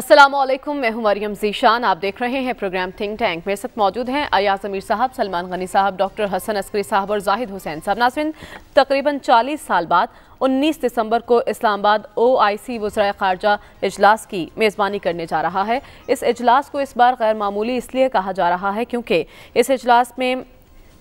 असलम मैं हूं मरियम जीशान आप देख रहे हैं प्रोग्राम थिंक टैंक मेरे साथ मौजूद हैं अयाज अमीर साहब सलमान गनी साहब डॉक्टर हसन अस्करी साहब और जाहिद हुसैन साहब नासरन तकरीबन 40 साल बाद 19 दिसंबर को इस्लामाबाद ओ आई सी वजरा खारजा इजलास की मेज़बानी करने जा रहा है इस इजलास को इस बार गैर मामूली इसलिए कहा जा रहा है क्योंकि इस इजलास में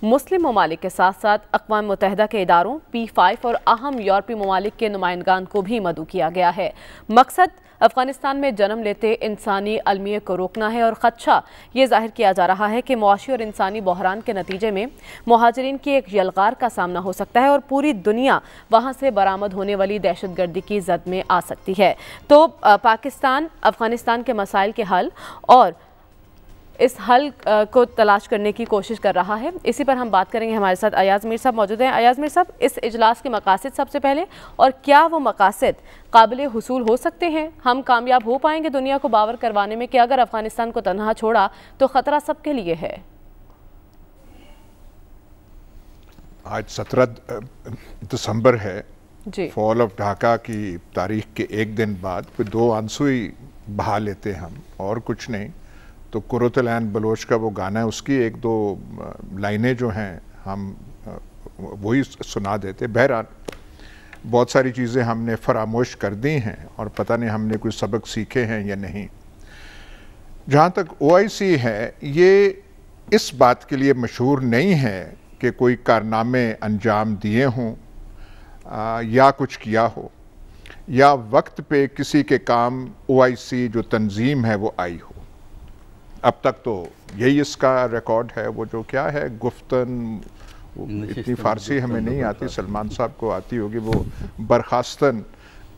मुस्लिम ममालिक के साथ साथ अकवा मुतहद के इदारों पी फाइव और अहम यूरोपी ममालिक के नुमाइंदान को भी मदु किया गया है मकसद अफगानिस्तान में जन्म लेते इंसानी अलमिये को रोकना है और ख़दशा ये जाहिर किया जा रहा है कि मुआशी और इंसानी बहरान के नतीजे में महाजरीन की एक यलगार का सामना हो सकता है और पूरी दुनिया वहाँ से बरामद होने वाली दहशत गर्दी की जद में आ सकती है तो पाकिस्तान अफगानिस्तान के मसाइल के हल और इस हल को तलाश करने की कोशिश कर रहा है इसी पर हम बात करेंगे हमारे साथ अयाज मीर साहब मौजूद हैं अयाज मीर साहब इस इजलास के मकासद सबसे पहले और क्या वो मकासद काबिल हसूल हो सकते हैं हम कामयाब हो पाएंगे दुनिया को बावर करवाने में कि अगर अफगानिस्तान को तनहा छोड़ा तो ख़तरा सबके लिए है आज सत्रह दिसंबर है जी फॉल ऑफ ढाका की तारीख के एक दिन बाद दो आंसू ही बहा लेते हम और कुछ नहीं तो कुरतलैन बलोच का वो गाना है उसकी एक दो लाइनें जो हैं हम वही सुना देते बहरहाल बहुत सारी चीज़ें हमने फरामोश कर दी हैं और पता नहीं हमने कोई सबक सीखे हैं या नहीं जहाँ तक ओ है ये इस बात के लिए मशहूर नहीं है कि कोई कारनामे अंजाम दिए हों या कुछ किया हो या वक्त पे किसी के काम ओ जो तंजीम है वो आई हो अब तक तो यही इसका रिकॉर्ड है वो जो क्या है गुफ्तन इतनी फारसी हमें नहीं आती सलमान साहब को आती होगी वो बर्खास्तन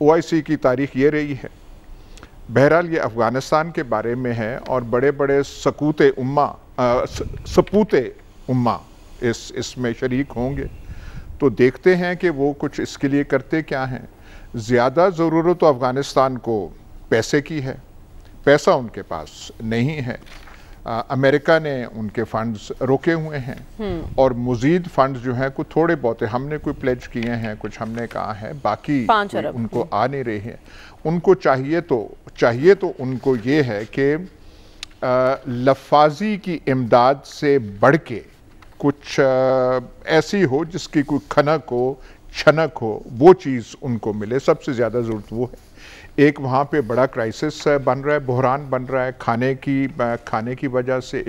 ओ की तारीख ये रही है बहरहाल ये अफ़गानिस्तान के बारे में है और बड़े बड़े सकूत उम्मा सपूत उम्मा इस इसमें शरीक होंगे तो देखते हैं कि वो कुछ इसके लिए करते क्या हैं ज़्यादा ज़रूरत तो अफ़गानिस्तान को पैसे की है पैसा उनके पास नहीं है आ, अमेरिका ने उनके फंड्स रोके हुए हैं हम्म। और मजीद फंड्स जो हैं कुछ थोड़े बहुत हमने कोई प्लेज किए हैं कुछ हमने कहा है बाकी उनको आ नहीं रहे हैं उनको चाहिए तो चाहिए तो उनको ये है कि लफाजी की इमदाद से बढ़ के कुछ आ, ऐसी हो जिसकी कोई खनक हो छनक हो वो चीज़ उनको मिले सबसे ज़्यादा ज़रूरत वो है एक वहाँ पे बड़ा क्राइसिस बन रहा है बहरान बन रहा है खाने की खाने की वजह से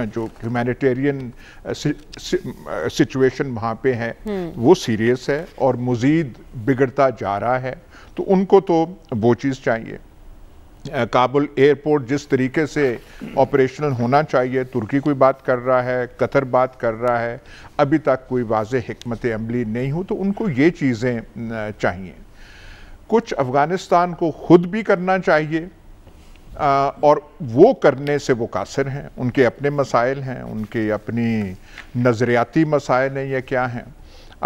जो ह्यूमैनिटेरियन सिचुएशन वहाँ पे है हम्म। वो सीरियस है और मज़ीद बिगड़ता जा रहा है तो उनको तो वो चीज़ चाहिए काबुल एयरपोर्ट जिस तरीके से ऑपरेशनल होना चाहिए तुर्की कोई बात कर रहा है कतर बात कर रहा है अभी तक कोई वाज हमत अमली नहीं हो तो उनको ये चीज़ें चाहिए कुछ अफ़गानिस्तान को खुद भी करना चाहिए आ, और वो करने से वो कासर हैं उनके अपने मसाइल हैं उनके अपनी नज़रियाती मसाइल हैं या क्या हैं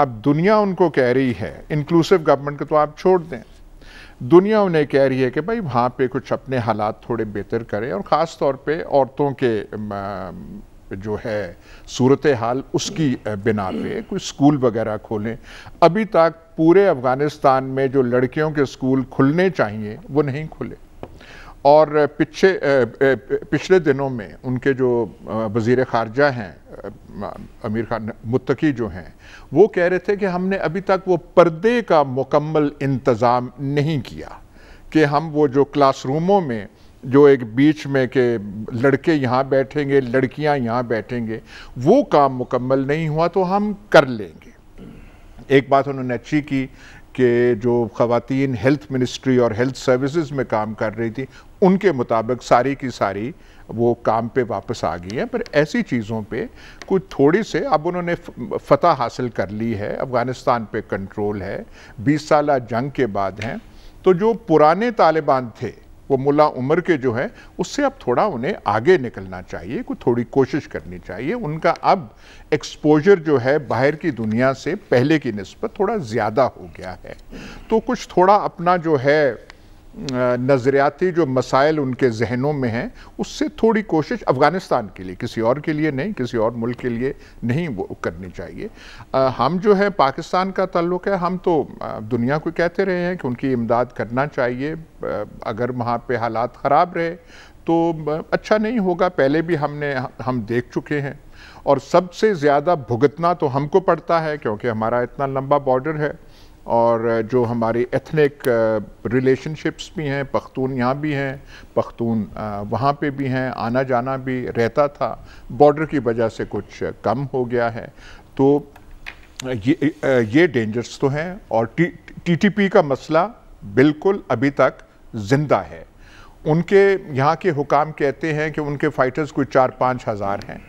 अब दुनिया उनको कह रही है इंक्लूसिव गवर्नमेंट को तो आप छोड़ दें दुनिया उन्हें कह रही है कि भाई वहाँ पे कुछ अपने हालात थोड़े बेहतर करें और ख़ास तौर पे औरतों के जो है सूरत हाल उसकी बिना पे कोई स्कूल वगैरह खोलें अभी तक पूरे अफ़गानिस्तान में जो लड़कियों के स्कूल खुलने चाहिए वो नहीं खुले और पिछले पिछले दिनों में उनके जो वज़ी ख़ारजा हैं अमीर खान मुतकी जो हैं वो कह रहे थे कि हमने अभी तक वो पर्दे का मुकम्मल इंतज़ाम नहीं किया कि हम वो जो क्लासरूमों में जो एक बीच में के लड़के यहाँ बैठेंगे लड़कियाँ यहाँ बैठेंगे वो काम मुकम्मल नहीं हुआ तो हम कर लेंगे एक बात उन्होंने अच्छी की कि जो ख़वान हेल्थ मिनिस्ट्री और हेल्थ सर्विसेज में काम कर रही थी उनके मुताबिक सारी की सारी वो काम पे वापस आ गई हैं पर ऐसी चीज़ों पे कुछ थोड़ी से अब उन्होंने फतह हासिल कर ली है अफ़गानिस्तान पे कंट्रोल है 20 साल जंग के बाद हैं तो जो पुराने तालिबान थे वो मुला उम्र के जो हैं उससे अब थोड़ा उन्हें आगे निकलना चाहिए कुछ थोड़ी कोशिश करनी चाहिए उनका अब एक्सपोजर जो है बाहर की दुनिया से पहले की नस्बत थोड़ा ज़्यादा हो गया है तो कुछ थोड़ा अपना जो है नज़रियाती जो मसाइल उनके जहनों में हैं उससे थोड़ी कोशिश अफ़गानिस्तान के लिए किसी और के लिए नहीं किसी और मुल्क के लिए नहीं वो करनी चाहिए आ, हम जो है पाकिस्तान का ताल्लुक है हम तो दुनिया को कहते रहे हैं कि उनकी इमदाद करना चाहिए अगर वहाँ पर हालात ख़राब रहे तो अच्छा नहीं होगा पहले भी हमने हम देख चुके हैं और सबसे ज़्यादा भुगतना तो हमको पड़ता है क्योंकि हमारा इतना लंबा बॉर्डर है और जो हमारी एथनिक रिलेशनशिप्स भी हैं पख्तून यहाँ भी हैं पख्तून वहाँ पे भी हैं आना जाना भी रहता था बॉर्डर की वजह से कुछ कम हो गया है तो ये ये डेंजर्स तो हैं और टी पी का मसला बिल्कुल अभी तक ज़िंदा है उनके यहाँ के हुकाम कहते हैं कि उनके फ़ाइटर्स कोई चार पाँच हज़ार हैं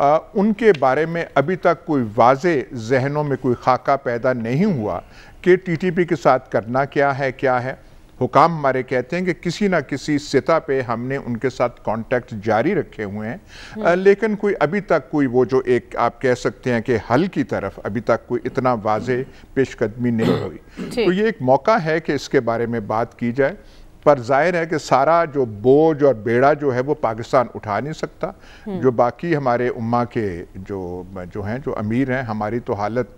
आ, उनके बारे में अभी तक कोई वाज जहनों में कोई खाका पैदा नहीं हुआ कि टीटीपी के साथ करना क्या है क्या है हुकाम हमारे कहते हैं कि किसी ना किसी सतह पे हमने उनके साथ कांटेक्ट जारी रखे हुए हैं हम्म। लेकिन कोई अभी तक कोई वो जो एक आप कह सकते हैं कि हल की तरफ अभी तक कोई इतना वाज पेशकदमी नहीं हुई हम्म। तो ये एक मौका है कि इसके बारे में बात की जाए पर जाहिर है कि सारा जो बोझ और बेड़ा जो है वो पाकिस्तान उठा नहीं सकता हम्म। जो बाकी हमारे उम्मा के जो जो हैं जो अमीर हैं हमारी तो हालत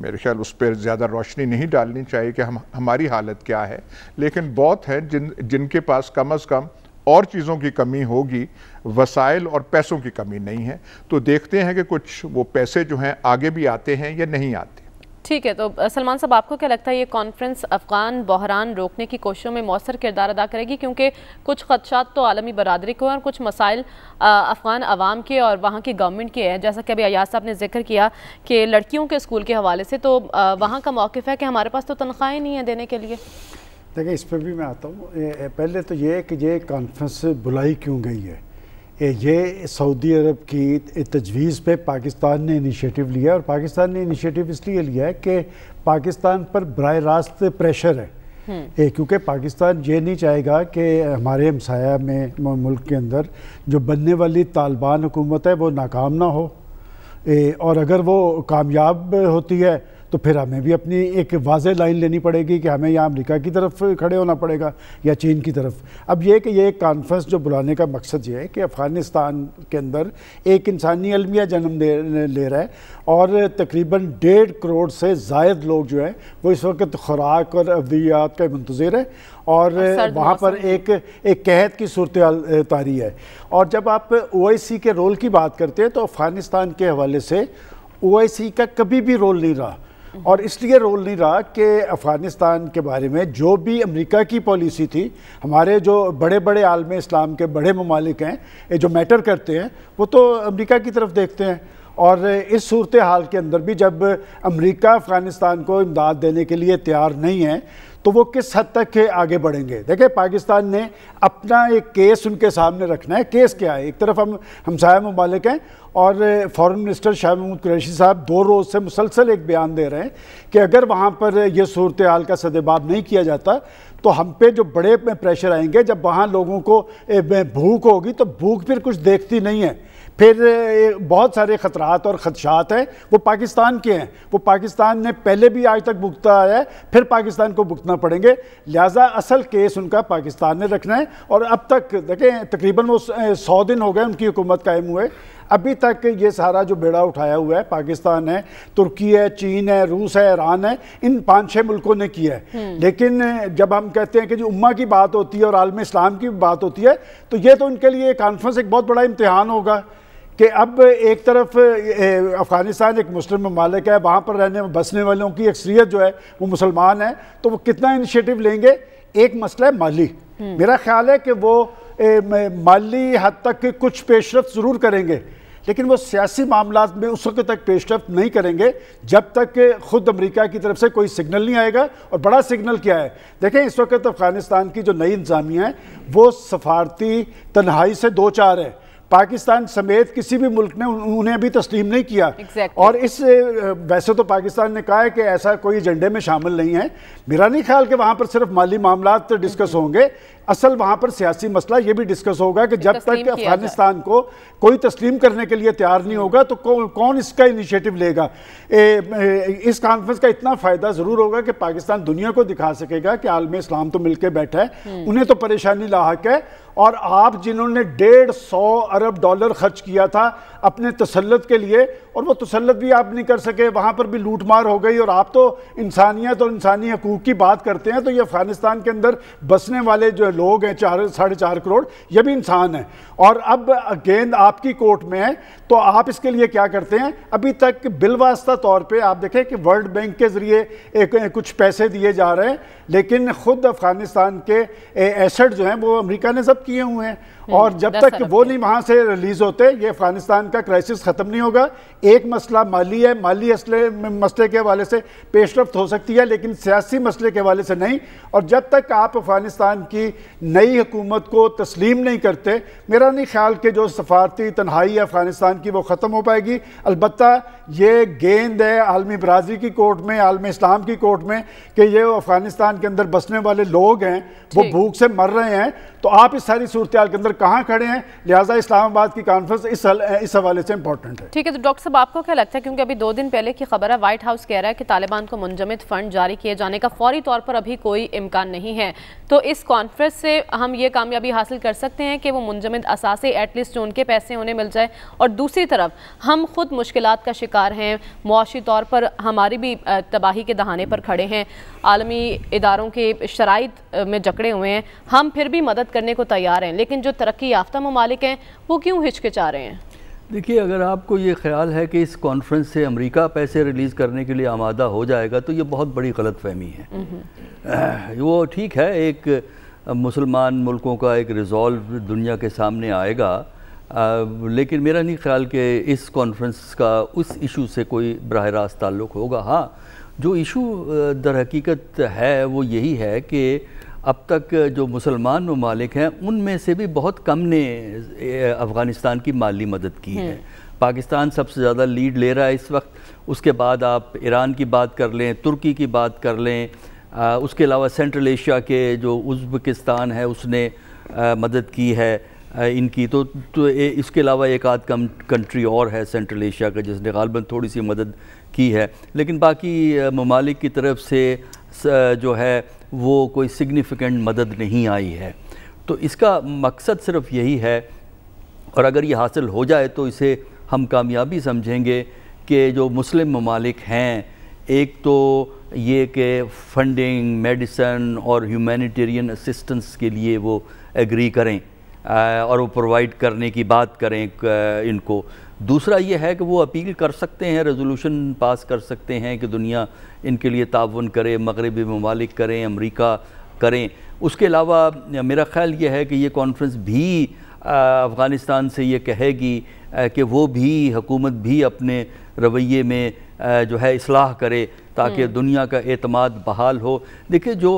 मेरे ख्याल उस पर ज़्यादा रोशनी नहीं डालनी चाहिए कि हम हमारी हालत क्या है लेकिन बहुत हैं जिन जिनके पास कम अज़ कम और चीज़ों की कमी होगी वसाइल और पैसों की कमी नहीं है तो देखते हैं कि कुछ वो पैसे जो हैं आगे भी आते हैं या नहीं आते ठीक है तो सलमान साहब आपको क्या लगता है ये कॉन्फ्रेंस अफगान बहरान रोकने की कोशिशों में मौसर किरदार अदा करेगी क्योंकि कुछ खदशात तो आलमी बरदरी को हैं और कुछ मसाइल अफगान आवाम के और वहाँ की गवर्नमेंट के हैं जैसा कि अभी अयाज साहब ने जिक्र किया कि लड़कियों के स्कूल के हवाले से तो वहाँ का मौक़ है कि हमारे पास तो तनख्वाहें नहीं है देने के लिए देखिए इस पर भी मैं आता हूँ पहले तो ये है कि ये कॉन्फ्रेंस बुलाई क्यों गई है ये सऊदी अरब की तजवीज़ पे पाकिस्तान ने इनिशिएटिव लिया और पाकिस्तान ने इनिशिएटिव इसलिए लिया है कि पाकिस्तान पर बर रास्त प्रेशर है हम्म। क्योंकि पाकिस्तान ये नहीं चाहेगा कि हमारे हमसाया में मुल्क के अंदर जो बनने वाली तालिबान हुकूमत है वो नाकाम ना हो ए, और अगर वो कामयाब होती है तो फिर हमें भी अपनी एक वाज लाइन लेनी पड़ेगी कि हमें यहाँ अमरीका की तरफ खड़े होना पड़ेगा या चीन की तरफ अब यह कि यह कॉन्फ्रेंस जो बुलाने का मकसद ये है कि अफ़गानिस्तान के अंदर एक इंसानी अलमिया जन्म ले, ले रहा है और तकरीबन डेढ़ करोड़ से जायद लोग जो हैं वो इस वक्त खुराक और अवदियात का मंतजर है और वहाँ पर एक एक कहत की सूरत तारी है और जब आप ओ के रोल की बात करते हैं तो अफ़गानिस्तान के हवाले से ओ का कभी भी रोल नहीं रहा और इसलिए रोल नहीं रहा कि अफ़गानिस्तान के बारे में जो भी अमेरिका की पॉलिसी थी हमारे जो बड़े बड़े आलम इस्लाम के बड़े ममालिक हैं जो मैटर करते हैं वो तो अमेरिका की तरफ देखते हैं और इस सूरत हाल के अंदर भी जब अमेरिका अफ़गानिस्तान को इमदाद देने के लिए तैयार नहीं है तो वो किस हद तक के आगे बढ़ेंगे देखिए पाकिस्तान ने अपना एक केस उनके सामने रखना है केस क्या है एक तरफ हम हमसाया ममालिक हैं और फॉरेन मिनिस्टर शाह महमूद कुरैशी साहब दो रोज़ से मुसलसल एक बयान दे रहे हैं कि अगर वहाँ पर यह सूरत हाल का सदबाब नहीं किया जाता तो हम पे जो बड़े प्रेशर आएंगे जब वहाँ लोगों को भूख होगी तो भूख फिर कुछ देखती नहीं है फिर बहुत सारे ख़तरात और ख़दशात हैं वो पाकिस्तान के हैं वो पाकिस्तान ने पहले भी आज तक भुगता आया है फिर पाकिस्तान को भुगतना पड़ेंगे लिहाजा असल केस उनका पाकिस्तान ने रखना है और अब तक देखें तकरीबन वो सौ दिन हो गए उनकी हुकूमत कायम हुए अभी तक ये सारा जो बेड़ा उठाया हुआ है पाकिस्तान है तुर्की है चीन है रूस है ईरान है इन पाँच छः मुल्कों ने किया है हम्म। लेकिन जब हम कहते हैं कि जो उम्मा की बात होती है और आलम इस्लाम की बात होती है तो ये तो उनके लिए कॉन्फ्रेंस एक बहुत बड़ा इम्तहान होगा कि अब एक तरफ अफ़गानिस्तान एक मुस्लिम ममालिक है वहाँ पर रहने बसने वालों की अक्सरियत जो है वो मुसलमान है तो वो कितना इनिशिएटिव लेंगे एक मसला है माली हम्म। मेरा ख्याल है कि वो ए, माली हद तक कुछ पेशरफ ज़रूर करेंगे लेकिन वो सियासी मामला में उस वक्त तक पेशरफ नहीं करेंगे जब तक खुद अमेरिका की तरफ से कोई सिग्नल नहीं आएगा और बड़ा सिग्नल क्या है देखें इस वक्त अफ़गानिस्तान की जो नई इंतज़ामिया है वो सफारती तन्हाई से दो चार है पाकिस्तान समेत किसी भी मुल्क ने उन्हें अभी तस्लीम नहीं किया exactly. और इस वैसे तो पाकिस्तान ने कहा है कि ऐसा कोई एजेंडे में शामिल नहीं है मेरा नहीं ख्याल कि वहाँ पर सिर्फ माली मामला डिस्कस होंगे असल वहां पर सियासी मसला ये भी डिस्कस होगा कि जब तक अफगानिस्तान को कोई तस्लीम करने के लिए तैयार नहीं होगा तो कौ, कौन इसका इनिशिएटिव लेगा ए, ए, इस कॉन्फ्रेंस का इतना फायदा जरूर होगा कि पाकिस्तान दुनिया को दिखा सकेगा कि आलम इस्लाम तो मिलकर बैठा है हम्म। उन्हें तो परेशानी लाक है और आप जिन्होंने डेढ़ सौ अरब डॉलर खर्च किया था अपने तसलत के लिए और वो तसलत भी आप नहीं कर सके वहाँ पर भी लूट मार हो गई और आप तो इंसानियत और इंसानी हकूक़ की बात करते हैं तो ये अफ़गानिस्तान के अंदर बसने वाले जो लोग हैं चार साढ़े चार करोड़ ये भी इंसान हैं और अब गेंद आपकी कोर्ट में है तो आप इसके लिए क्या करते हैं अभी तक बिलवास्ता तौर पे आप देखें कि वर्ल्ड बैंक के ज़रिए एक, कुछ पैसे दिए जा रहे हैं लेकिन ख़ुद अफ़गानिस्तान के एसेट जो हैं वो अमरीका ने जब्त किए हुए हैं हम्म, और जब तक वो नहीं वहाँ से रिलीज़ होते ये अफ़गानिस्तान का क्राइसिस ख़त्म नहीं होगा एक मसला माली है माली असले मसले के हवाले से पेशरफ हो सकती है लेकिन सियासी मसले के हवाले से नहीं और जब तक आप अफ़गानिस्तान की नई हुकूमत को तस्लीम नहीं करते मेरा नहीं ख्याल कि जो सफारती तनहाई अफ़गानिस्तान की वो ख़त्म हो पाएगी अलबत् ये गेंद है आलमी बराजी की कोर्ट में आलम इस्लाम की कोर्ट में कि ये अफ़गानिस्तान के अंदर बसने वाले लोग हैं वो भूख से मर रहे हैं तो आप इस सारी सूरत के अंदर कहाँ खड़े हैं लिहाजा इस्लामाबाद की कॉन्फ्रेंस इस हल, इस हवाले से इंपॉर्टेंट है ठीक है तो डॉक्टर साहब आपको क्या लगता है क्योंकि अभी दो दिन पहले की खबर है व्हाइट हाउस कह रहा है कि तालिबान को मुंजमद फंड जारी किए जाने का फौरी तौर पर अभी कोई इम्कान नहीं है तो इस कॉन्फ्रेंस से हम ये कामयाबी हासिल कर सकते हैं कि वो मुंजमद असासे एटलीस्ट जो उनके पैसे उन्हें मिल जाए और दूसरी तरफ हम खुद मुश्किल का शिकार हैं मुआशी तौर पर हमारी भी तबाही के दहाने पर खड़े हैं आलमी इदारों के शराइ में जकड़े हुए हैं हम फिर भी मदद करने को तैयार हैं लेकिन जो तरक्की याफ्ता ममालिक हैं वो क्यों हिचकिचा रहे हैं देखिए अगर आपको ये ख्याल है कि इस कॉन्फ्रेंस से अमेरिका पैसे रिलीज़ करने के लिए आमादा हो जाएगा तो ये बहुत बड़ी गलत फहमी है हम्म। वो ठीक है एक मुसलमान मुल्कों का एक रिजॉल्व दुनिया के सामने आएगा आ, लेकिन मेरा नहीं ख्याल कि इस कॉन्फ्रेंस का उस इशू से कोई बरह रास्त ताल्लुक होगा हाँ जो इशू दर हकीकत है वो यही है कि अब तक जो मुसलमान ममालिक हैं उनमें से भी बहुत कम ने अफ़गानिस्तान की माली मदद की है हम्म। पाकिस्तान सबसे ज़्यादा लीड ले रहा है इस वक्त उसके बाद आप ईरान की बात कर लें तुर्की की बात कर लें आ, उसके अलावा सेंट्रल एशिया के जो उज्बकिस्तान है उसने आ, मदद की है आ, इनकी तो, तो ए, इसके अलावा एक आध कम कंट्री और है सेंट्रल एशिया का जिसने गालबा थोड़ी सी मदद की है लेकिन बाकी ममालिक की तरफ से जो है वो कोई सिग्निफिकेंट मदद नहीं आई है तो इसका मकसद सिर्फ यही है और अगर ये हासिल हो जाए तो इसे हम कामयाबी समझेंगे कि जो मुस्लिम ममालिक हैं एक तो ये कि फंडिंग मेडिसन और ह्यूमैनिटेरियन असिस्टेंस के लिए वो एग्री करें और वो प्रोवाइड करने की बात करें इनको दूसरा ये है कि वो अपील कर सकते हैं रेजोल्यूशन पास कर सकते हैं कि दुनिया इनके लिए ताउन करे मगरबी ममालिक करें अमरीका करें उसके अलावा मेरा ख्याल ये है कि ये कॉन्फ्रेंस भी अफ़गानिस्तान से ये कहेगी कि वो भी हुकूमत भी अपने रवैये में जो है इसलाह करे ताकि हम्म। दुनिया का अतमाद बहाल हो देखिए जो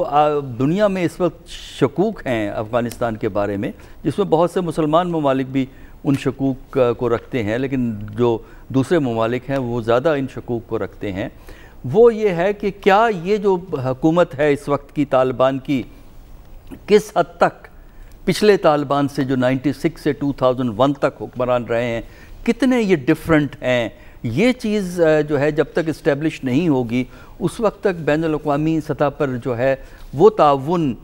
दुनिया में इस वक्त शकूक हैं अफ़गानिस्तान के बारे में जिसमें बहुत से मुसलमान ममालिक भी उन शकूक को रखते हैं लेकिन जो दूसरे ममालिक हैं वो ज़्यादा इन शकूक को रखते हैं वो ये है कि क्या ये जो हकूमत है इस वक्त की तालिबान की किस हद तक पिछले तालिबान से जो 96 से 2001 तक हुक्मरान रहे हैं कितने ये डिफरेंट हैं ये चीज़ जो है जब तक इस्टेब्लिश नहीं होगी उस वक्त तक बैन अवी सतह पर जो है वो ताउन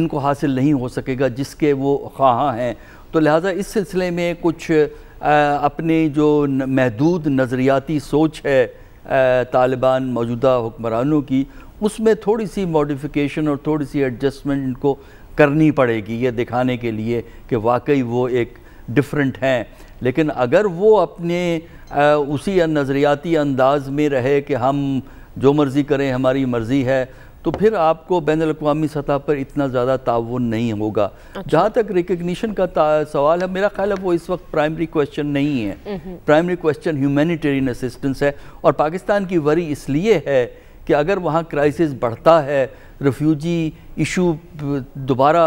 इनको हासिल नहीं हो सकेगा जिसके वो ख्वाह हैं तो लिहाजा इस सिलसिले में कुछ अपने जो महदूद नज़रियाती सोच है तालिबान मौजूदा हुक्मरानों की उसमें थोड़ी सी मॉडिफिकेशन और थोड़ी सी एडजस्टमेंट इनको करनी पड़ेगी ये दिखाने के लिए कि वाकई वो एक डिफरेंट हैं लेकिन अगर वो अपने आ, उसी नज़रियाती अंदाज में रहे कि हम जो मर्ज़ी करें हमारी मर्ज़ी है तो फिर आपको बैन अवी सतह पर इतना ज़्यादा ताउन नहीं होगा अच्छा। जहाँ तक रिकग्निशन का सवाल है मेरा ख्याल है वो इस वक्त प्राइमरी क्वेश्चन नहीं है प्राइमरी क्वेश्चन ह्यूमैनिटेरियन असिस्टेंस है और पाकिस्तान की वरी इसलिए है कि अगर वहाँ क्राइसिस बढ़ता है रिफ्यूजी इशू दोबारा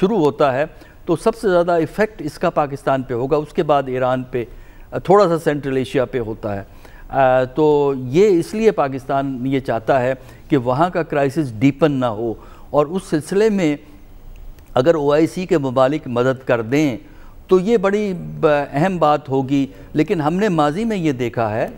शुरू होता है तो सबसे ज़्यादा इफ़ेक्ट इसका पाकिस्तान पर होगा उसके बाद ईरान पर थोड़ा सा सेंट्रल एशिया पर होता है तो ये इसलिए पाकिस्तान ये चाहता है कि वहाँ का क्राइसिस डीपन ना हो और उस सिलसिले में अगर ओ के ममालिक मदद कर दें तो ये बड़ी अहम बात होगी लेकिन हमने माजी में ये देखा है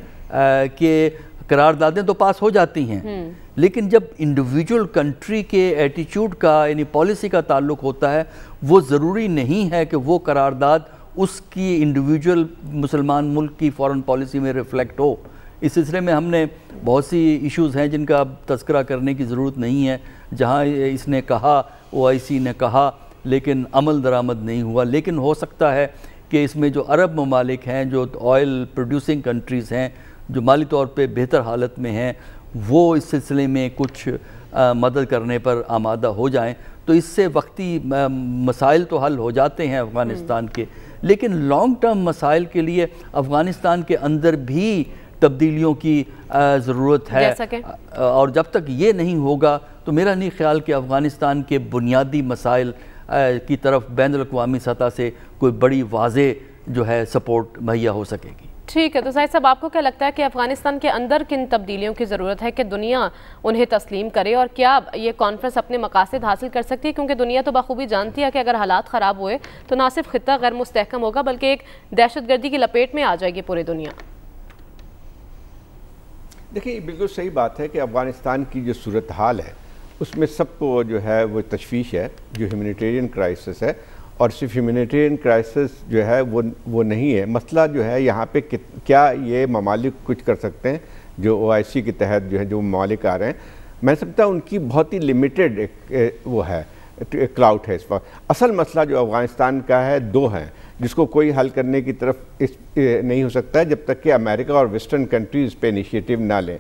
कि करारदादें तो पास हो जाती हैं हम्म। लेकिन जब इंडिविजुअल कंट्री के एटीट्यूड का यानी पॉलिसी का ताल्लुक होता है वो ज़रूरी नहीं है कि वो करारदाद उसकी इंडिविजुअल मुसलमान मुल्क की फॉरेन पॉलिसी में रिफ्लेक्ट हो इस सिलसिले में हमने बहुत सी इश्यूज़ हैं जिनका अब तस्करा करने की ज़रूरत नहीं है जहाँ इसने कहा ओ ने कहा लेकिन अमल दरामद नहीं हुआ लेकिन हो सकता है कि इसमें जो अरब ममालिक हैं जो ऑयल प्रोड्यूसिंग कंट्रीज़ हैं जो माली तौर पर बेहतर हालत में हैं वो इस सिलसिले में कुछ आ, मदद करने पर आमादा हो जाएं तो इससे वक्ती मसाइल तो हल हो जाते हैं हम्म। अफ़गानिस्तान के लेकिन लॉन्ग टर्म मसाइल के लिए अफ़गानिस्तान के अंदर भी तब्दीलियों की ज़रूरत है और जब तक ये नहीं होगा तो मेरा नहीं ख्याल कि अफ़गानिस्तान के बुनियादी मसाइल की तरफ बैन अवी सतह से कोई बड़ी वाज जो है सपोर्ट मुहैया हो सकेगी ठीक है तो जाहिर साहब आपको क्या लगता है कि अफगानिस्तान के अंदर किन तब्दीलियों की ज़रूरत है कि दुनिया उन्हें तस्लीम करे और क्या ये कॉन्फ्रेंस अपने मकासद हासिल कर सकती है क्योंकि दुनिया तो बखूबी जानती है कि अगर हालात ख़राब हुए तो ना सिर्फ खत्ता गैर मुस्तकम होगा बल्कि एक दहशत गर्दी की लपेट में आ जाएगी पूरी दुनिया देखिए बिल्कुल सही बात है कि अफ़गानिस्तान की जो सूरत हाल है उसमें सबको जो है वो तशवीश है जो ह्यूमिटेरियन क्राइसिस है और सिर्फ ह्यूमिटेरियन क्राइसिस जो है वो वो नहीं है मसला जो है यहाँ पे क्या ये ममालिक कुछ कर सकते हैं जो ओ के तहत जो है जो ममालिक आ रहे हैं मैं समझता उनकी बहुत ही लिमिटेड वो है क्लाउट है इस वक्त असल मसला जो अफ़गानिस्तान का है दो हैं जिसको कोई हल करने की तरफ इस नहीं हो सकता है जब तक कि अमेरिका और वेस्टर्न कंट्रीज़ पे इनिशिएटिव ना लें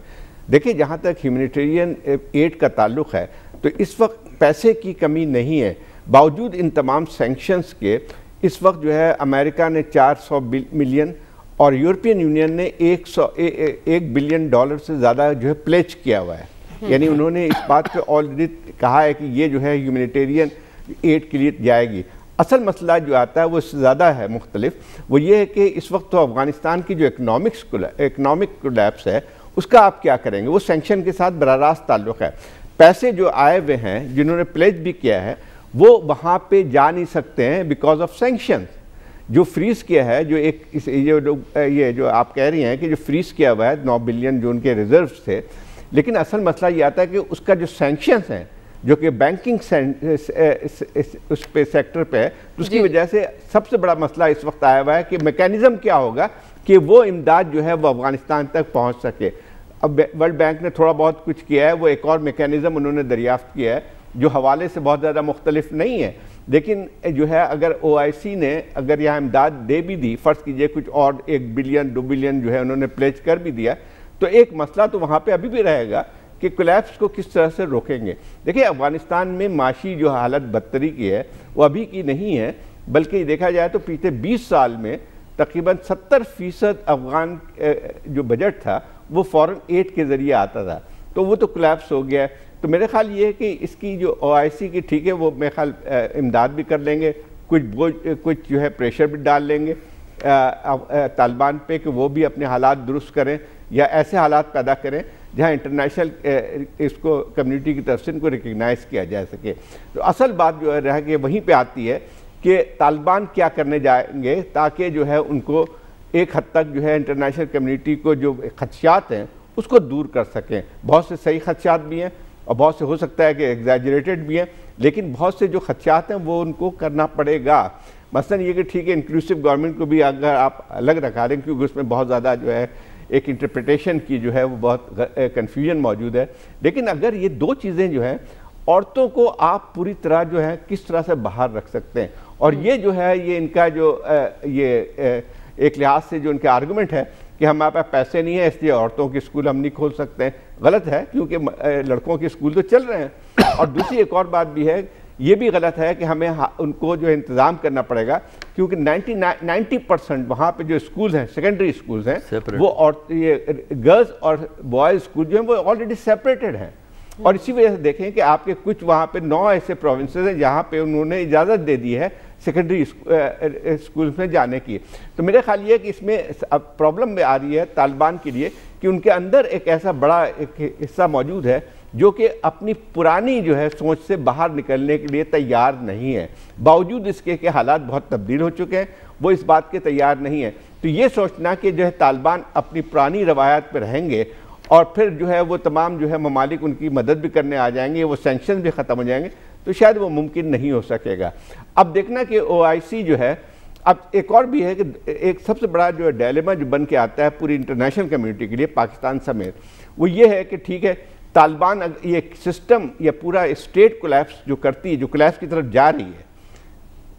देखिए जहाँ तक ह्यूमिटेरियन एड का ताल्लुक है तो इस वक्त पैसे की कमी नहीं है बावजूद इन तमाम सेंक्शंस के इस वक्त जो है अमेरिका ने 400 मिलियन और यूरोपियन यूनियन ने 100 सौ एक बिलियन डॉलर से ज़्यादा जो है प्लेच किया हुआ है यानी उन्होंने इस बात पे ऑलरेडी कहा है कि ये जो है ह्यूमनिटेरियन एड के लिए जाएगी असल मसला जो आता है वो इससे ज़्यादा है मुख्तलिफ वो ये है कि इस वक्त तो अफ़गानिस्तान की जो इकनॉमिक्स इकनॉमिक कोलैप्स है उसका आप क्या करेंगे वो सेंक्शन के साथ बर रास्त ताल्लुक़ है पैसे जो आए हुए हैं जिन्होंने प्लेज भी किया है वो वहाँ पे जा नहीं सकते हैं बिकॉज ऑफ सेंक्शन जो फ्रीज किया है जो एक इस ये जो ये जो आप कह रही हैं कि जो फ्रीज किया हुआ है नौ बिलियन जो उनके रिजर्व थे लेकिन असल मसला ये आता है कि उसका जो सेंक्शन है जो कि बैंकिंग उस पे सेक्टर पे है तो उसकी वजह से सबसे बड़ा मसला इस वक्त आया हुआ है कि मैकेनिज़्म क्या होगा कि वो इमदाद जो है वो अफ़गानिस्तान तक पहुँच सके अब वर्ल्ड बैंक ने थोड़ा बहुत कुछ किया है वो एक और मैकेनिज्म उन्होंने दरियाफ्त किया है जो हवाले से बहुत ज़्यादा मुख्तलिफ नहीं है लेकिन जो है अगर ओ आई सी ने अगर यहाँ इमदाद दे भी दी फ़र्ज़ कीजिए कुछ और एक बिलियन दो बिलियन जो है उन्होंने प्लेज कर भी दिया तो एक मसला तो वहाँ पर अभी भी रहेगा कि क्लैप्स को किस तरह से रोकेंगे देखिए अफ़गानिस्तान में माशी जो हालत बदतरी की है वो अभी की नहीं है बल्कि देखा जाए तो पिछले 20 साल में तकरीबन 70 फ़ीसद अफ़गान जो बजट था वो फॉरेन एड के ज़रिए आता था तो वो तो क्लैप्स हो गया है तो मेरे ख्याल ये है कि इसकी जो ओ की ठीक है वो मेरे ख्याल इमदाद भी कर लेंगे कुछ बोझ कुछ जो है प्रेशर भी डाल लेंगे तालिबान पे कि वो भी अपने हालात दुरुस्त करें या ऐसे हालात पैदा करें जहाँ इंटरनेशनल इसको कम्युनिटी की तरफ से इनको रिकगनाइज़ किया जा सके तो असल बात जो है रह के वहीं पे आती है कि तालिबान क्या करने जाएंगे ताकि जो है उनको एक हद तक जो है इंटरनेशनल कम्युनिटी को जो खदशात हैं उसको दूर कर सकें बहुत से सही खदशात भी हैं और बहुत से हो सकता है कि एग्जैजरेटेड भी हैं लेकिन बहुत से जो खदशात हैं वो उनको करना पड़ेगा मसलन ये कि ठीक है इंक्लूसिव गवर्नमेंट को भी अगर आप अलग रखा रहे क्योंकि उसमें बहुत ज़्यादा जो है एक इंटरप्रटेशन की जो है वो बहुत कन्फ्यूजन मौजूद है लेकिन अगर ये दो चीज़ें जो हैं औरतों को आप पूरी तरह जो है किस तरह से बाहर रख सकते हैं और ये जो है ये इनका जो ये एक लिहाज से जो इनका आर्गूमेंट है कि हमारे पास पैसे नहीं है इसलिए औरतों के स्कूल हम नहीं खोल सकते हैं गलत है क्योंकि लड़कों के स्कूल तो चल रहे हैं और दूसरी एक और बात भी है ये भी गलत है कि हमें उनको जो इंतज़ाम करना पड़ेगा क्योंकि 90 90 परसेंट वहाँ पर जो स्कूल हैं सेकेंडरी स्कूल हैं वो और ये गर्ल्स और बॉयज़ स्कूल जो हैं वो ऑलरेडी सेपरेटेड हैं और इसी वजह से देखें कि आपके कुछ वहाँ पे नौ ऐसे प्रोविंसेस हैं जहाँ पे उन्होंने इजाज़त दे दी है secondary school uh, uh, uh, में जाने की तो मेरे ख्याल ये कि इसमें अब प्रॉब्लम में आ रही है तालिबान के लिए कि उनके अंदर एक ऐसा बड़ा एक हिस्सा मौजूद है जो कि अपनी पुरानी जो है सोच से बाहर निकलने के लिए तैयार नहीं है बावजूद इसके के हालात बहुत तब्दील हो चुके हैं वो इस बात के तैयार नहीं है तो ये सोचना कि जो है तालिबान अपनी पुरानी रवायात पर रहेंगे और फिर जो है वो तमाम जो है ममालिक उनकी मदद भी करने आ जाएंगे वो सेंक्शन भी ख़त्म हो जाएंगे तो शायद वो मुमकिन नहीं हो सकेगा अब देखना कि ओ जो है अब एक और भी है कि एक सबसे बड़ा जो डायलेमा जो बन के आता है पूरी इंटरनेशनल कम्युनिटी के लिए पाकिस्तान समेत वो ये है कि ठीक है तालिबान ये सिस्टम या पूरा स्टेट कोलैप्स जो करती है जो कोलैप्स की तरफ जा रही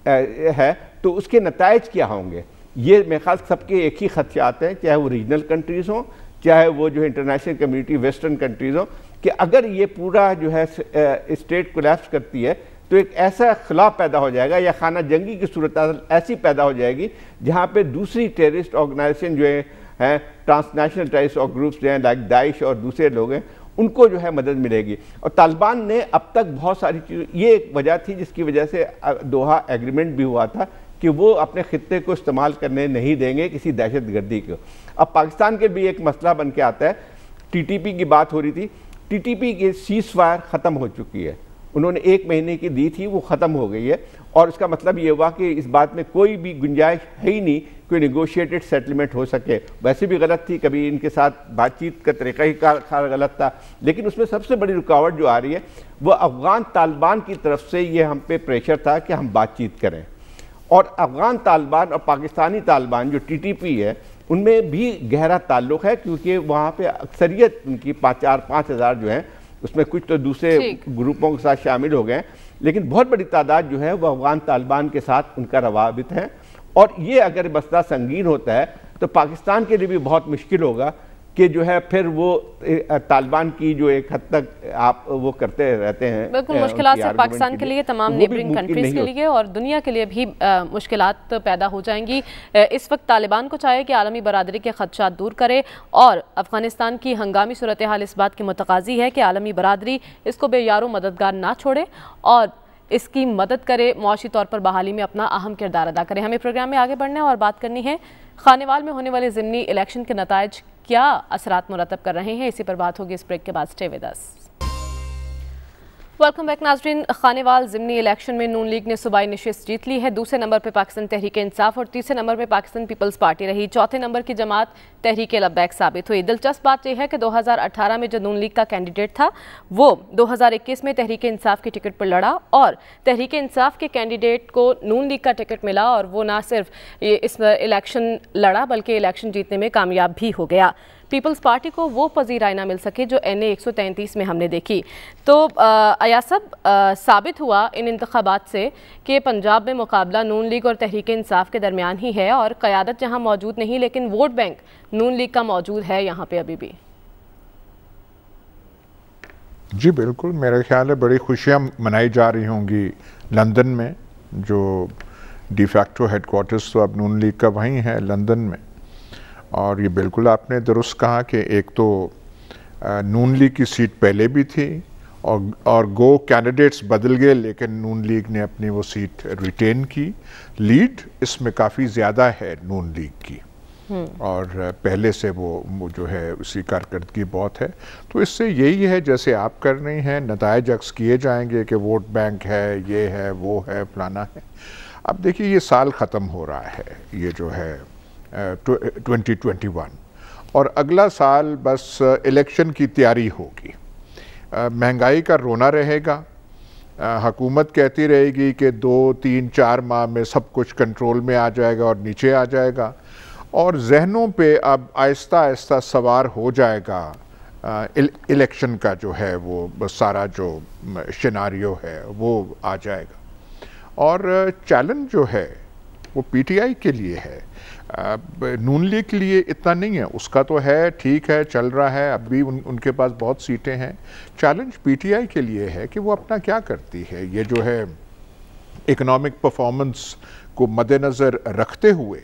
है है तो उसके नतज क्या होंगे ये मेरे ख्याल सबके एक ही खदशात हैं चाहे वो रीजनल कंट्रीज़ हों चाहे वो जो इंटरनेशनल कम्युनिटी वेस्टर्न कंट्रीज़ हों कि अगर ये पूरा जो है स्टेट कोलेप्स करती है तो एक ऐसा खिलाफ पैदा हो जाएगा या खाना जंगी की सूरत ऐसी पैदा हो जाएगी जहाँ पर दूसरी टेररिस्ट ऑर्गेनाइजेशन जो है हैं ट्रांसनेशनल टेररिस्ट और ग्रुप्स जो हैं लाइक दाइश और दूसरे लोग हैं उनको जो है मदद मिलेगी और तालिबान ने अब तक बहुत सारी चीज़ ये एक वजह थी जिसकी वजह से दोहा एग्रीमेंट भी हुआ था कि वो अपने ख़त्े को इस्तेमाल करने नहीं देंगे किसी दहशत गर्दी को अब पाकिस्तान के भी एक मसला बन के आता है टीटीपी की बात हो रही थी टीटीपी की सीज फायर ख़त्म हो चुकी है उन्होंने एक महीने की दी थी वो ख़त्म हो गई है और इसका मतलब ये हुआ कि इस बात में कोई भी गुंजाइश है ही नहीं कोई निगोशिएटेड सेटलमेंट हो सके वैसे भी गलत थी कभी इनके साथ बातचीत का तरीका ही कार गलत था लेकिन उसमें सबसे बड़ी रुकावट जो आ रही है वो अफ़गान तालिबान की तरफ से ये हम पे प्रेशर था कि हम बातचीत करें और अफ़गान तालिबान और पाकिस्तानी तालिबान जो पी है उनमें भी गहरा ताल्लुक है क्योंकि वहाँ पे अक्सरियत उनकी पाँच चार पाँच हज़ार जो है उसमें कुछ तो दूसरे ग्रुपों के साथ शामिल हो गए लेकिन बहुत बड़ी तादाद जो है वह अफगान तालिबान के साथ उनका रवाबित है और ये अगर मसला संगीन होता है तो पाकिस्तान के लिए भी बहुत मुश्किल होगा कि जो है फिर वो तालिबान की जो एक हद तक आप वो करते रहते हैं बिल्कुल मुश्किल से पाकिस्तान के लिए तमाम नेबरिंग कंट्रीज के लिए और दुनिया के लिए भी मुश्किल पैदा हो जाएंगी इस वक्त तालिबान को चाहिए कि आलमी बरदरी के खदशात दूर करे और अफगानिस्तान की हंगामी सूरत हाल इस बात की मतकाजी है कि आलमी बरदरी इसको बेयारों मददगार ना छोड़े और इसकी मदद करे मुआशी तौर पर बहाली में अपना अहम किरदार अदा करें हमें प्रोग्राम में आगे बढ़ना है और बात करनी है खानेवाल में होने वाले जिमनी इलेक्शन के नतज क्या असरात मुरतब कर रहे हैं इसी पर बात होगी इस ब्रेक के बाद stay with us welcome back नाजरीन खानेवाल ज़मनी इलेक्शन में नून लीग ने सूबाई नशस्त जीत ली है दूसरे नंबर पर पाकिस्तान तहरीक इंसाफ और तीसरे नंबर पर पाकिस्तान पीपल्स पार्टी रही चौथे नंबर की जमात तहरीक लब्बैक साबित हुई दिलचस्प बात यह है कि 2018 में जो नून लीग का कैंडिडेट था वो 2021 में तहरीक इंसाफ की टिकट पर लड़ा और तहरीक इंसाफ के कैंडिडेट को नून लीग का टिकट मिला और वो ना सिर्फ इस इलेक्शन लड़ा बल्कि इलेक्शन जीतने में कामयाब भी हो गया पीपल्स पार्टी को वो पजीराई ना मिल सके जो एन ए में हमने देखी तो अयासब साबित हुआ इन इंतबात से कि पंजाब में मुकाबला नून लीग और तहरीक इंसाफ के दरमियान ही है और क़्यादत जहाँ मौजूद नहीं लेकिन वोट बैंक नून लीग का मौजूद है यहाँ पर अभी भी जी बिल्कुल मेरा ख्याल है बड़ी खुशियाँ मनाई जा रही होंगी लंदन में जो डिफैक्टो हेडकोार्टर्स तो अब नून लीग का वहीं है लंदन में और ये बिल्कुल आपने दुरुस्त कहा कि एक तो नून लीग की सीट पहले भी थी और और गो कैंडिडेट्स बदल गए लेकिन नून लीग ने अपनी वो सीट रिटेन की लीड इसमें काफ़ी ज़्यादा है नून लीग की हम्म। और पहले से वो जो है उसकी कारकर्दगी बहुत है तो इससे यही है जैसे आप कर रही हैं नतज अक्स किए जाएंगे कि वोट बैंक है ये है वो है फलाना है अब देखिए ये साल ख़त्म हो रहा है ये जो है 2021 और अगला साल बस इलेक्शन की तैयारी होगी महंगाई का रोना रहेगा हकूमत कहती रहेगी कि दो तीन चार माह में सब कुछ कंट्रोल में आ जाएगा और नीचे आ जाएगा और जहनों पे अब आहिस्ता आहिस्ता सवार हो जाएगा इलेक्शन का जो है वो सारा जो शिनारियो है वो आ जाएगा और चैलेंज जो है वो पीटीआई के लिए है नून लीग के लिए इतना नहीं है उसका तो है ठीक है चल रहा है अब भी उन, उनके पास बहुत सीटें हैं चैलेंज पीटीआई के लिए है कि वो अपना क्या करती है ये जो है इकोनॉमिक परफॉर्मेंस को मद्देनज़र रखते हुए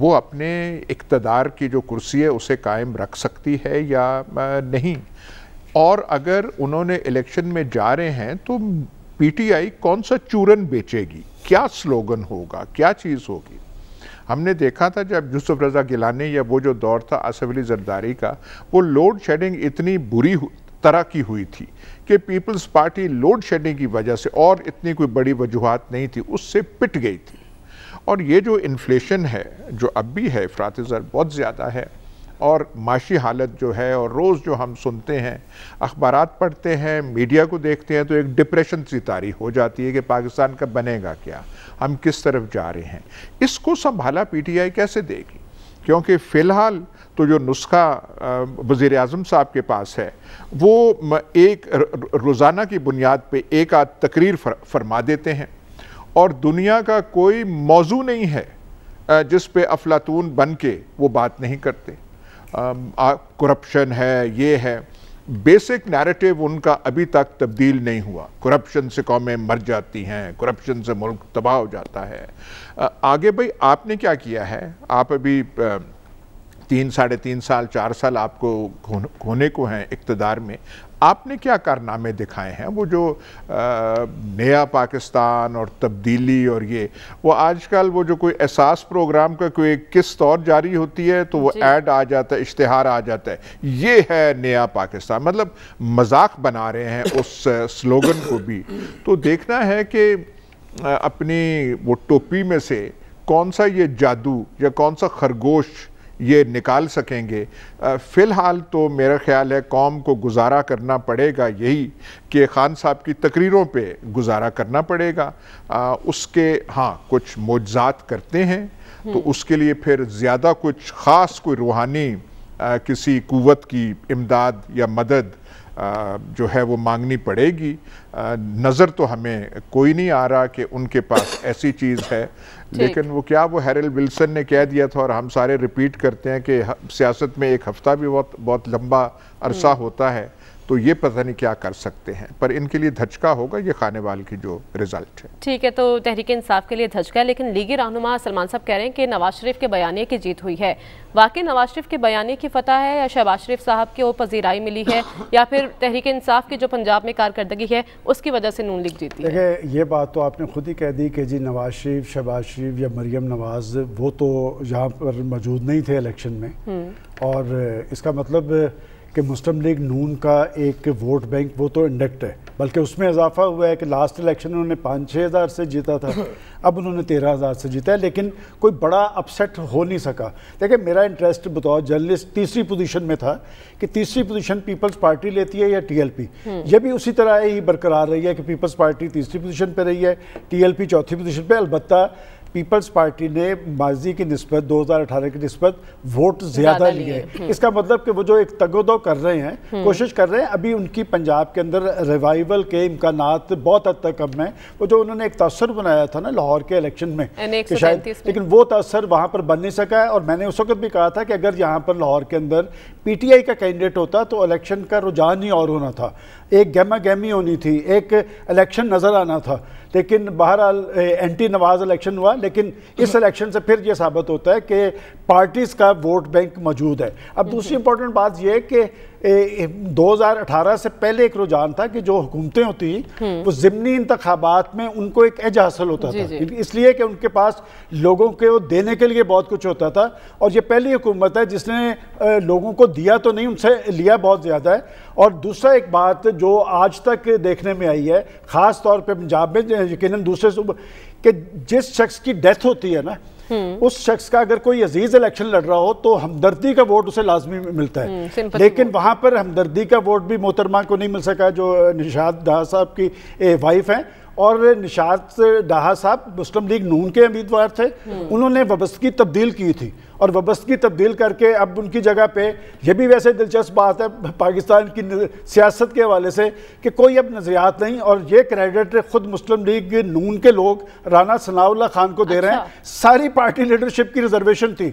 वो अपने इकतदार की जो कुर्सी है उसे कायम रख सकती है या नहीं और अगर उन्होंने इलेक्शन में जा रहे हैं तो पीटीआई कौन सा चूरन बेचेगी क्या स्लोगन होगा क्या चीज़ होगी हमने देखा था जब यूसुफ रजा गिलानी या वो जो दौर था असफ जरदारी का वो लोड शेडिंग इतनी बुरी तरह की हुई थी कि पीपल्स पार्टी लोड शेडिंग की वजह से और इतनी कोई बड़ी वजूहत नहीं थी उससे पिट गई थी और ये जो इन्फ्लेशन है जो अब भी है अफरात बहुत ज़्यादा है और माशी हालत जो है और रोज़ जो हम सुनते हैं अखबार पढ़ते हैं मीडिया को देखते हैं तो एक डिप्रेशन सी तारी हो जाती है कि पाकिस्तान का बनेगा क्या हम किस तरफ जा रहे हैं इसको संभाला पीटीआई कैसे देगी क्योंकि फ़िलहाल तो जो नुस्खा वज़ी अजम साहब के पास है वो एक रोज़ाना की बुनियाद पर एक आध तकरीर फर, फरमा देते हैं और दुनिया का कोई मौजू नहीं है जिस पे अफलातून बन के वो बात नहीं करते करप्शन है ये है बेसिक नैरेटिव उनका अभी तक तब्दील नहीं हुआ करप्शन से कौमें मर जाती हैं करप्शन से मुल्क तबाह हो जाता है आगे भाई आपने क्या किया है आप अभी तीन साढ़े तीन साल चार साल आपको होने को हैं इकतदार में आपने क्या कारनामे दिखाए हैं वो जो आ, नया पाकिस्तान और तब्दीली और ये वो आजकल वो जो कोई एहसास प्रोग्राम का कोई किस तौर जारी होती है तो वो ऐड आ जाता है इश्तहार आ जाता है ये है नया पाकिस्तान मतलब मजाक बना रहे हैं उस स्लोगन को भी तो देखना है कि अपनी वो टोपी में से कौन सा ये जादू या कौन सा खरगोश ये निकाल सकेंगे फ़िलहाल तो मेरा ख्याल है कौम को गुजारा करना पड़ेगा यही कि खान साहब की तकरीरों पे गुजारा करना पड़ेगा आ, उसके हाँ कुछ मोजात करते हैं तो हम्म। उसके लिए फिर ज़्यादा कुछ ख़ास कोई रूहानी किसी कुवत की इमदाद या मदद जो है वो मांगनी पड़ेगी नज़र तो हमें कोई नहीं आ रहा कि उनके पास ऐसी चीज़ है लेकिन वो क्या वो हैरल विल्सन ने कह दिया था और हम सारे रिपीट करते हैं कि सियासत में एक हफ़्ता भी बहुत बहुत लंबा अरसा हम्म। होता है तो ये पता नहीं क्या कर सकते हैं पर इनके लिए धचका होगा ये वाल की जो रिजल्ट है ठीक है तो तहरीक इंसाफ के लिए धचका है लेकिन लीगी रहनुमा सलमान साहब कह रहे हैं कि नवाज शरीफ के बयानी की जीत हुई है वाकई नवाज शरीफ के बयानी की फतह है या शहबाज शरीफ साहब की वो पजीराई मिली है या फिर तहरीक इंसाफ की जो पंजाब में कारकर्दगी है उसकी वजह से नून लीग जीती देखिए ये बात तो आपने खुद ही कह दी कि जी नवाज शरीफ शहबाज शरीफ या मरियम नवाज वो तो यहाँ पर मौजूद नहीं थे इलेक्शन में हम्म। और इसका मतलब कि मुस्लिम लीग नून का एक वोट बैंक वो तो इंडक्ट है बल्कि उसमें इजाफा हुआ है कि लास्ट इलेक्शन उन्होंने पाँच छः हज़ार से जीता था अब उन्होंने तेरह हज़ार से जीता है लेकिन कोई बड़ा अपसेट हो नहीं सका देखिए मेरा इंटरेस्ट बताओ जर्नलिस्ट तीसरी पोजीशन में था कि तीसरी पोजीशन पीपल्स पार्टी लेती है या टीएलपी हम्म। ये भी उसी तरह ही बरकरार रही है कि पीपल्स पार्टी तीसरी पोजीशन पर रही है टी चौथी पोजीशन पर अलबत्ता पीपल्स पार्टी ने माजी की नस्बत 2018 की नस्बत वोट ज़्यादा लिए हम्म। इसका मतलब कि वो जो एक तगोदो कर रहे हैं हम्म। कोशिश कर रहे हैं अभी उनकी पंजाब के अंदर रिवाइवल के इम्कान बहुत हद तक कम हैं वो जो उन्होंने एक तसर बनाया था ना लाहौर के इलेक्शन में शायद लेकिन वो तसर वहाँ पर बन नहीं सका है और मैंने उस वक्त भी कहा था कि अगर यहाँ पर लाहौर के अंदर पी टी आई का कैंडिडेट होता तो इलेक्शन का रुझान ही और होना था एक गहमा गहमी होनी थी एक इलेक्शन नज़र आना था लेकिन बहरहाल एंटी नवाज इलेक्शन हुआ लेकिन इस इलेक्शन से फिर ये साबित होता है कि पार्टीज़ का वोट बैंक मौजूद है अब दूसरी इंपॉर्टेंट बात यह है कि 2018 से पहले एक रुझान था कि जो हुकूमतें होती हम्म। वो ज़िमनी इंतबात में उनको एक एज हासिल होता जी था इसलिए कि उनके पास लोगों को देने के लिए बहुत कुछ होता था और ये पहली हुकूमत है जिसने लोगों को दिया तो नहीं उनसे लिया बहुत ज़्यादा है और दूसरा एक बात जो आज तक देखने में आई है ख़ास तौर पर पंजाब में यकीन दूसरे कि जिस शख्स की डेथ होती है ना हम्म। उस शख्स का अगर कोई अजीज इलेक्शन लड़ रहा हो तो हमदर्दी का वोट उसे लाजमी मिलता है हम्म, लेकिन वहां पर हमदर्दी का वोट भी मोहतरमा को नहीं मिल सका जो निशाद दाह साहब की वाइफ हैं और निशाद डाहा साहब मुस्लिम लीग नून के उम्मीदवार थे हम्म। उन्होंने की तब्दील की थी और वबस्तगी तब्दील करके अब उनकी जगह पे यह भी वैसे दिलचस्प बात है पाकिस्तान की सियासत के हवाले से कि कोई अब नजरियात नहीं और ये क्रेडिट खुद मुस्लिम लीग नून के लोग राना सनाउल्ला खान को दे अच्छा। रहे हैं अच्छा। सारी पार्टी लीडरशिप की रिजर्वेशन थी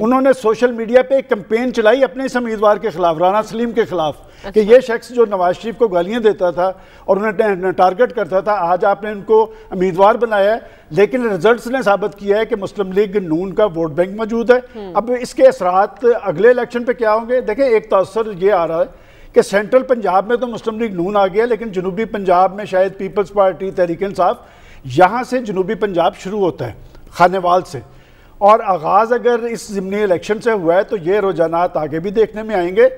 उन्होंने सोशल मीडिया पर एक कंपेन चलाई अपने इस उम्मीदवार के खिलाफ राना सलीम के खिलाफ अच्छा। कि ये शख्स जो नवाज शरीफ को गालियाँ देता था और उन्हें टारगेट करता था आज आपने उनको उम्मीदवार बनाया है लेकिन रिजल्ट्स ने साबित किया है कि मुस्लिम लीग नून का वोट बैंक मौजूद है हम्म। अब इसके असरात अगले इलेक्शन पे क्या होंगे देखें एक तसर ये आ रहा है कि सेंट्रल पंजाब में तो मुस्लिम लीग नून आ गया लेकिन जनूबी पंजाब में शायद पीपल्स पार्टी तहरीक इंसाफ यहाँ से जनूबी पंजाब शुरू होता है खानेवाल से और आगाज़ अगर इस ज़मनी इलेक्शन से हुआ है तो ये रुझाना आगे भी देखने में आएंगे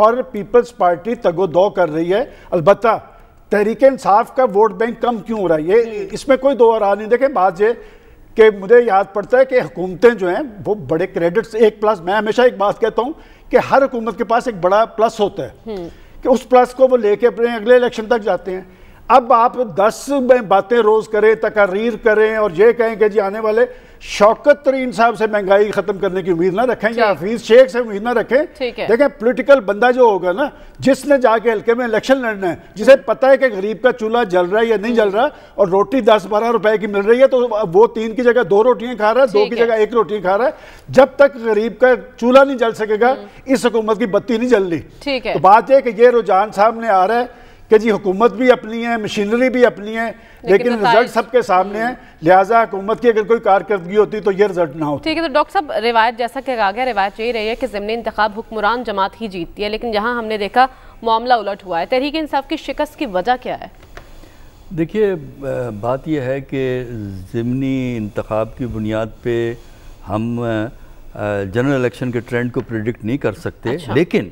और पीपल्स पार्टी तगो दो कर रही है अलबत्ता तहरीक इंसाफ का वोट बैंक कम क्यों हो रहा है ये इसमें कोई दो राह नहीं देखें बात ये कि मुझे याद पड़ता है कि हुकूमतें जो हैं वो बड़े क्रेडिट्स एक प्लस मैं हमेशा एक बात कहता हूँ कि हर हुकूमत के पास एक बड़ा प्लस होता है हम्म। कि उस प्लस को वो लेके अपने अगले इलेक्शन तक जाते हैं अब आप दस में बातें रोज करें तकरीर करें और ये कहें कि जी आने वाले शौकत तरीन साहब से महंगाई खत्म करने की उम्मीद ना रखें या हफीज शेख से उम्मीद ना रखें देखें पॉलिटिकल बंदा जो होगा ना जिसने जाके हल्के में इलेक्शन लड़ना है जिसे हम्म। पता है कि गरीब का चूल्हा जल रहा है या नहीं जल हम्म। रहा और रोटी दस बारह रुपए की मिल रही है तो वो तीन की जगह दो रोटियां खा रहा है दो की जगह एक रोटी खा रहा है जब तक गरीब का चूल्हा नहीं जल सकेगा हम्म। इस हुकूमत की बत्ती नहीं जल रही तो बात यह कि ये रुझान सामने आ रहा है कि जी हुकूमत भी अपनी है मशीनरी भी अपनी है लेकिन रिजल्ट सबके सामने है लिहाजा हुकूमत की अगर कोई कारकर्दगी होती तो ये रिजल्ट ना हो ठीक है तो डॉक्टर साहब रिवायत जैसा कि आ गया रिवायत यही रही है कि ज़मनी इंतब हुक्मरान जमात ही जीतती है लेकिन जहाँ हमने देखा मामला उलट हुआ है तहरीक इंसाफ की शिकस्त की वजह क्या है देखिए बात यह है कि ज़मनी इंतखब की बुनियाद पर हम जनरल इलेक्शन के ट्रेंड को प्रिडिक्ट नहीं कर सकते अच्छा। लेकिन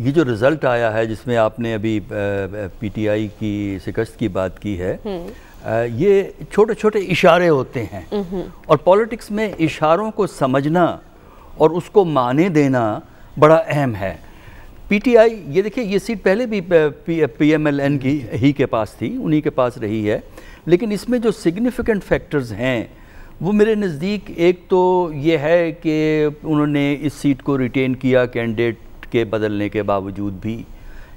ये जो रिज़ल्ट आया है जिसमें आपने अभी पीटीआई की शिकस्त की बात की है हम्म। ये छोटे छोटे इशारे होते हैं हम्म। और पॉलिटिक्स में इशारों को समझना और उसको माने देना बड़ा अहम है पीटीआई ये देखिए ये सीट पहले भी पीएमएलएन की ही के पास थी उन्हीं के पास रही है लेकिन इसमें जो सिग्निफिकेंट फैक्टर्स हैं वो मेरे नज़दीक एक तो ये है कि उन्होंने इस सीट को रिटेन किया कैंडिडेट के बदलने के बावजूद भी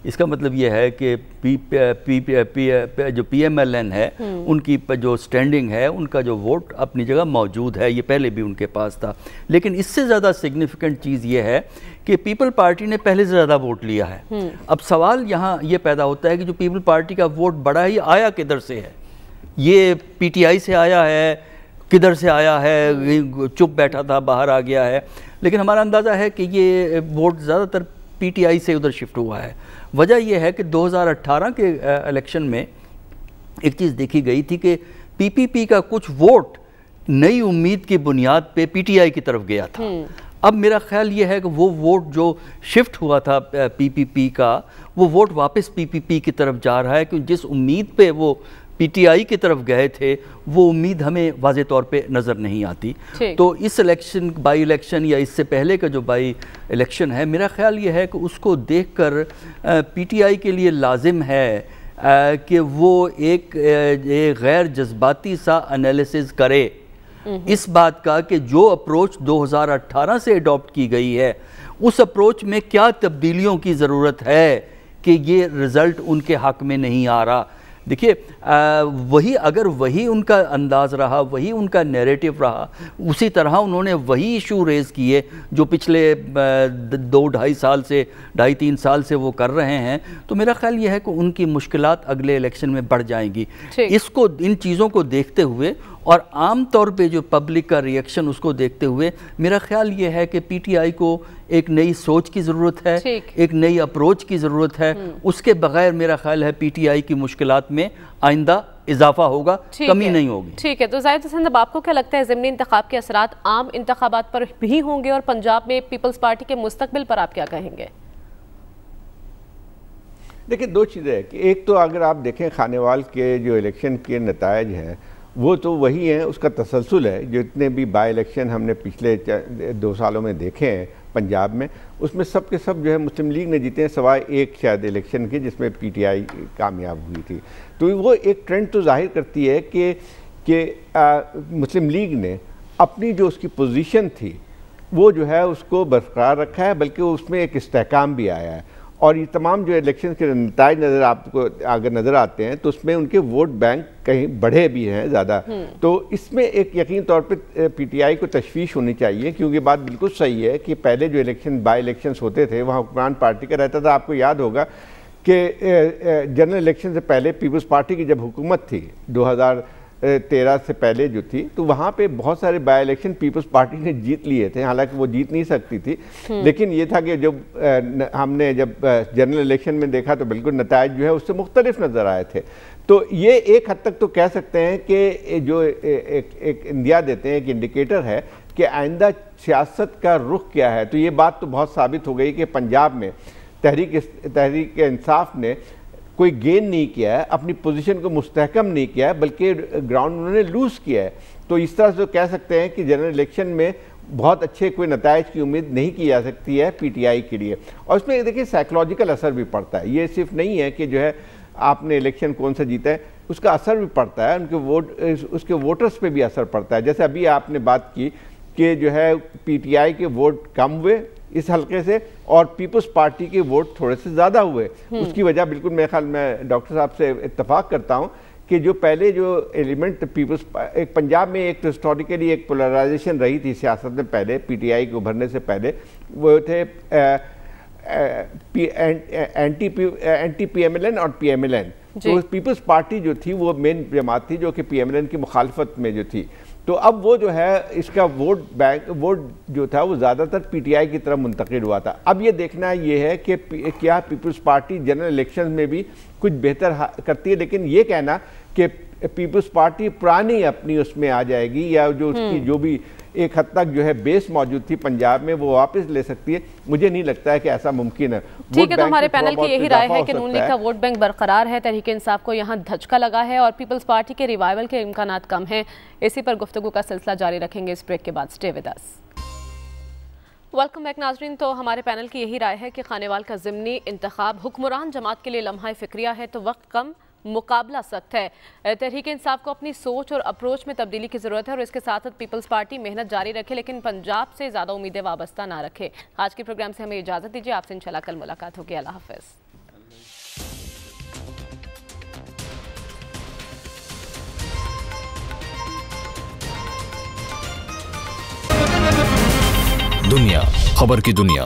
इसका मतलब यह है कि पी पी पी, पी जो पीएमएलएन है हम्म। उनकी जो स्टैंडिंग है उनका जो वोट अपनी जगह मौजूद है ये पहले भी उनके पास था लेकिन इससे ज़्यादा सिग्निफिकेंट चीज़ ये है कि पीपल पार्टी ने पहले से ज़्यादा वोट लिया है हम्म। अब सवाल यहाँ ये पैदा होता है कि जो पीपल पार्टी का वोट बड़ा ही आया किधर से है ये पी से आया है किधर से आया है चुप बैठा था बाहर आ गया है लेकिन हमारा अंदाज़ा है कि ये वोट ज़्यादातर पीटीआई से उधर शिफ्ट हुआ है वजह यह है कि 2018 के इलेक्शन में एक चीज़ देखी गई थी कि पीपीपी का कुछ वोट नई उम्मीद की बुनियाद पे पीटीआई की तरफ गया था हम्म। अब मेरा ख्याल ये है कि वो वोट जो शिफ्ट हुआ था पीपीपी का वो वोट वापस पीपीपी की तरफ जा रहा है क्योंकि जिस उम्मीद पे वो पीटीआई की तरफ गए थे वो उम्मीद हमें वाज तौर पे नज़र नहीं आती तो इस इलेक्शन बाई इलेक्शन या इससे पहले का जो बाई इलेक्शन है मेरा ख्याल ये है कि उसको देखकर पीटीआई के लिए लाजिम है कि वो एक, एक गैर जज्बाती सा एनालिसिस करे हम्म। इस बात का कि जो अप्रोच 2018 से अडॉप्ट की गई है उस अप्रोच में क्या तब्दीलियों की ज़रूरत है कि ये रिज़ल्ट उनके हक में नहीं आ रहा देखिए वही अगर वही उनका अंदाज रहा वही उनका नैरेटिव रहा उसी तरह उन्होंने वही इशू रेज़ किए जो पिछले दो ढाई साल से ढाई तीन साल से वो कर रहे हैं तो मेरा ख्याल ये है कि उनकी मुश्किल अगले इलेक्शन में बढ़ जाएंगी इसको इन चीज़ों को देखते हुए और आम तौर पे जो पब्लिक का रिएक्शन उसको देखते हुए मेरा ख्याल ये है कि पीटीआई को एक नई सोच की ज़रूरत है एक नई अप्रोच की ज़रूरत है हम्म। उसके बगैर मेरा ख्याल है पीटीआई की मुश्किल में आइंदा इजाफा होगा कमी नहीं होगी ठीक है तो जाहिर हुसैन अब आपको क्या लगता है ज़मनी इंतखब के असर आम इंतबात पर भी होंगे और पंजाब में पीपल्स पार्टी के मुस्तबिल पर आप क्या कहेंगे देखिए दो चीज़ें हैं कि एक तो अगर आप देखें खानेवाल के जो इलेक्शन के नतज हैं वो तो वही हैं उसका तसलसल है जो इतने भी बाई इलेक्शन हमने पिछले दो सालों में देखे हैं पंजाब में उसमें सब के सब जो है मुस्लिम लीग ने जीते हैं सवाए एक शायद इलेक्शन के जिसमें पीटीआई कामयाब हुई थी तो वो एक ट्रेंड तो जाहिर करती है कि कि मुस्लिम लीग ने अपनी जो उसकी पोजीशन थी वो जो है उसको बरकरार रखा है बल्कि उसमें एक इस्तेकाम भी आया है और ये तमाम जो इलेक्शन के नतज नज़र आपको अगर नज़र आते हैं तो उसमें उनके वोट बैंक कहीं बढ़े भी हैं ज़्यादा हम्म। तो इसमें एक यकीन तौर पे पीटीआई को तशवीश होनी चाहिए क्योंकि बात बिल्कुल सही है कि पहले जो इलेक्शन बाई इलेक्शन होते थे वहाँ हुक्मरान पार्टी का रहता था आपको याद होगा कि जनरल इलेक्शन से पहले पीपल्स पार्टी की जब हुकूमत थी हज़ार तेरह से पहले जो थी तो वहाँ पे बहुत सारे बाई इलेक्शन पीपल्स पार्टी ने जीत लिए थे हालांकि वो जीत नहीं सकती थी हम्म। लेकिन ये था कि जब हमने जब जनरल इलेक्शन में देखा तो बिल्कुल नतज जो है उससे मुख्तलिफ नज़र आए थे तो ये एक हद तक तो कह सकते हैं कि जो एक एक इंडिया देते हैं एक इंडिकेटर है कि आइंदा सियासत का रुख क्या है तो ये बात तो बहुत साबित हो गई कि पंजाब में तहरीक तहरीक इंसाफ ने कोई गेन नहीं किया है अपनी पोजीशन को मुस्तकम नहीं किया है बल्कि ग्राउंड उन्होंने लूज़ किया है तो इस तरह से कह सकते हैं कि जनरल इलेक्शन में बहुत अच्छे कोई नतज की उम्मीद नहीं की जा सकती है पीटीआई के लिए और इसमें देखिए साइकोलॉजिकल असर भी पड़ता है ये सिर्फ नहीं है कि जो है आपने इलेक्शन कौन सा जीता है उसका असर भी पड़ता है उनके वोट उसके वोटर्स पे भी असर पड़ता है जैसे अभी आपने बात की कि जो है पीटीआई के वोट कम हुए इस हलके से और पीपल्स पार्टी के वोट थोड़े से ज़्यादा हुए हम्म। उसकी वजह बिल्कुल मेरे ख्याल मैं डॉक्टर साहब से इतफाक़ करता हूँ कि जो पहले जो एलिमेंट पीपल्स एक पंजाब में एक हिस्टोरिकली एक पोलराइजेशन रही थी सियासत में पहले पीटीआई को उभरने से पहले वो थे आ, anti P anti P M L N और पी एम एल एन तो पीपल्स पार्टी जो थी वो मेन जमात थी जो कि पी एम एल एन की मुखालफत में जो थी तो अब वो जो है इसका वोट बैंक वोट जो था वो ज़्यादातर पीटीआई की तरफ मुंतकिल हुआ था अब ये देखना ये है कि क्या पीपल्स पार्टी जनरल इलेक्शन में भी कुछ बेहतर करती है लेकिन ये कहना कि पीपल्स पार्टी प्राणी अपनी उसमें आ जाएगी या जो उसकी हम्म। जो भी एक हद तक जो है बेस मौजूद थी पंजाब में वो वापस ले सकती है मुझे नहीं लगता है कि ऐसा मुमकिन है ठीक है तो हमारे पैनल की यही राय है कि नून लीग का वोट बैंक बरकरार है तहरीक इंसाफ को यहाँ धचका लगा है और पीपल्स पार्टी के रिवाइवल के इम्कान कम हैं इसी पर गुफ्तु का सिलसिला जारी रखेंगे इस ब्रेक के बाद स्टे विद वेलकम बैक नाजरीन तो हमारे पैनल की यही राय है कि खानेवाल का ज़मनी इंतखब हुक्मरान जमात के लिए लम्हा फिक्रिया है तो वक्त कम मुकाबला सख्त है तहरीक इंसाफ को अपनी सोच और अप्रोच में तब्दीली की ज़रूरत है और इसके साथ साथ पीपल्स पार्टी मेहनत जारी रखे लेकिन पंजाब से ज़्यादा उम्मीदें वाबस्ता ना रखे आज के प्रोग्राम से हमें इजाज़त दीजिए आपसे इनशाला कल मुलाकात होगी अल्लाह हाफिज़ दुनिया खबर की दुनिया